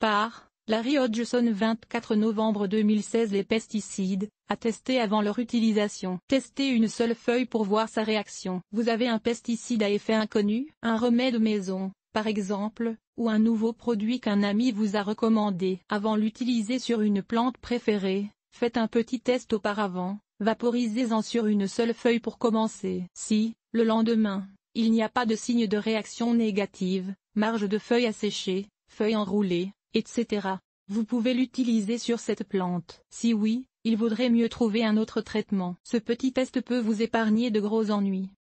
Par Larry Hodgson 24 novembre 2016 Les pesticides, à tester avant leur utilisation. Testez une seule feuille pour voir sa réaction. Vous avez un pesticide à effet inconnu, un remède maison, par exemple, ou un nouveau produit qu'un ami vous a recommandé. Avant l'utiliser sur une plante préférée, faites un petit test auparavant, vaporisez-en sur une seule feuille pour commencer. Si, le lendemain, il n'y a pas de signe de réaction négative, marge de feuilles asséchée, feuille enroulée, etc. Vous pouvez l'utiliser sur cette plante. Si oui, il vaudrait mieux trouver un autre traitement. Ce petit test peut vous épargner de gros ennuis.